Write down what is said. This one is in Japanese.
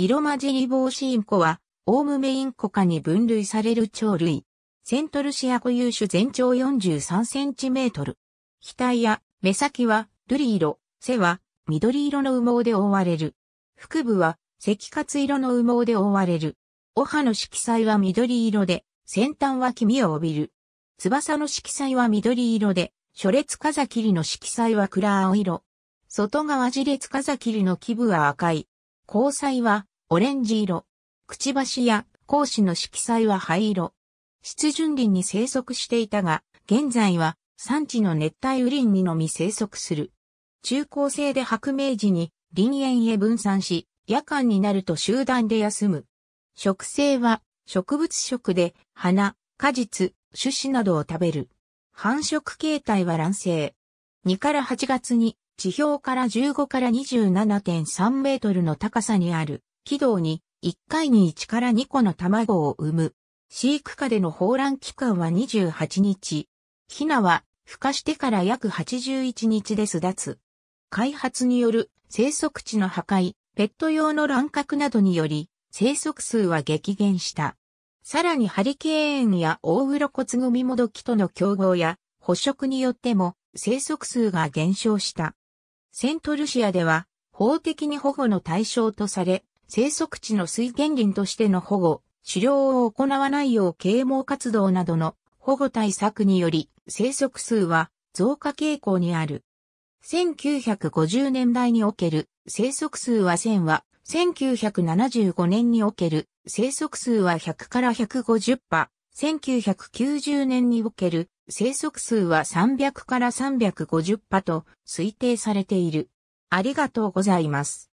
色混じり防止インコは、オウムメインコ科に分類される鳥類。セントルシア固有種全長43センチメートル。額や目先は瑠璃色、背は緑色の羽毛で覆われる。腹部は赤褐色の羽毛で覆われる。お歯の色彩は緑色で、先端は黄身を帯びる。翼の色彩は緑色で、初列風切りの色彩は暗青色。外側自列風切りの基部は赤い。交際はオレンジ色。くちばしや講師の色彩は灰色。湿潤林に生息していたが、現在は産地の熱帯雨林にのみ生息する。中高生で白明時に林園へ分散し、夜間になると集団で休む。食性は植物食で花、果実、種子などを食べる。繁殖形態は卵生。2から8月に地表から15から27.3メートルの高さにある軌道に1回に1から2個の卵を産む。飼育下での放卵期間は28日。ヒナは孵化してから約81日で巣立つ。開発による生息地の破壊、ペット用の乱獲などにより、生息数は激減した。さらにハリケーンや大コツゴミもどきとの競合や捕食によっても生息数が減少した。セントルシアでは法的に保護の対象とされ、生息地の水源林としての保護、狩猟を行わないよう啓蒙活動などの保護対策により生息数は増加傾向にある。1950年代における生息数は1000は、1975年における生息数は100から150羽、1990年における生息数は300から350羽と推定されている。ありがとうございます。